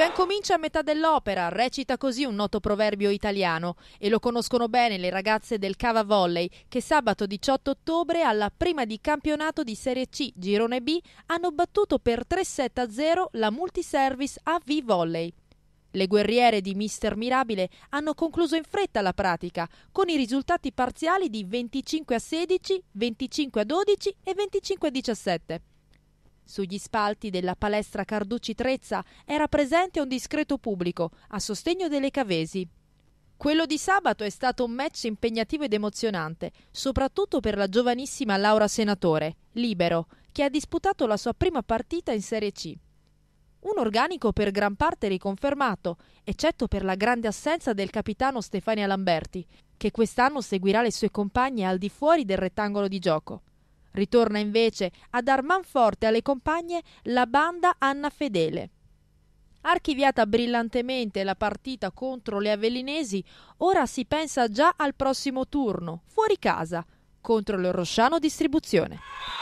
ben comincia a metà dell'opera, recita così un noto proverbio italiano e lo conoscono bene le ragazze del Cava Volley che sabato 18 ottobre alla prima di campionato di Serie C Girone B hanno battuto per 3-7-0 la multiservice AV Volley. Le guerriere di Mister Mirabile hanno concluso in fretta la pratica con i risultati parziali di 25 a 16, 25 a 12 e 25 a 17. Sugli spalti della palestra Carducci Trezza era presente un discreto pubblico a sostegno delle cavesi. Quello di sabato è stato un match impegnativo ed emozionante, soprattutto per la giovanissima Laura Senatore, libero, che ha disputato la sua prima partita in Serie C. Un organico per gran parte riconfermato, eccetto per la grande assenza del capitano Stefania Lamberti, che quest'anno seguirà le sue compagne al di fuori del rettangolo di gioco. Ritorna invece a dar manforte alle compagne la banda Anna Fedele. Archiviata brillantemente la partita contro le Avellinesi, ora si pensa già al prossimo turno, fuori casa, contro l'Orosciano Distribuzione.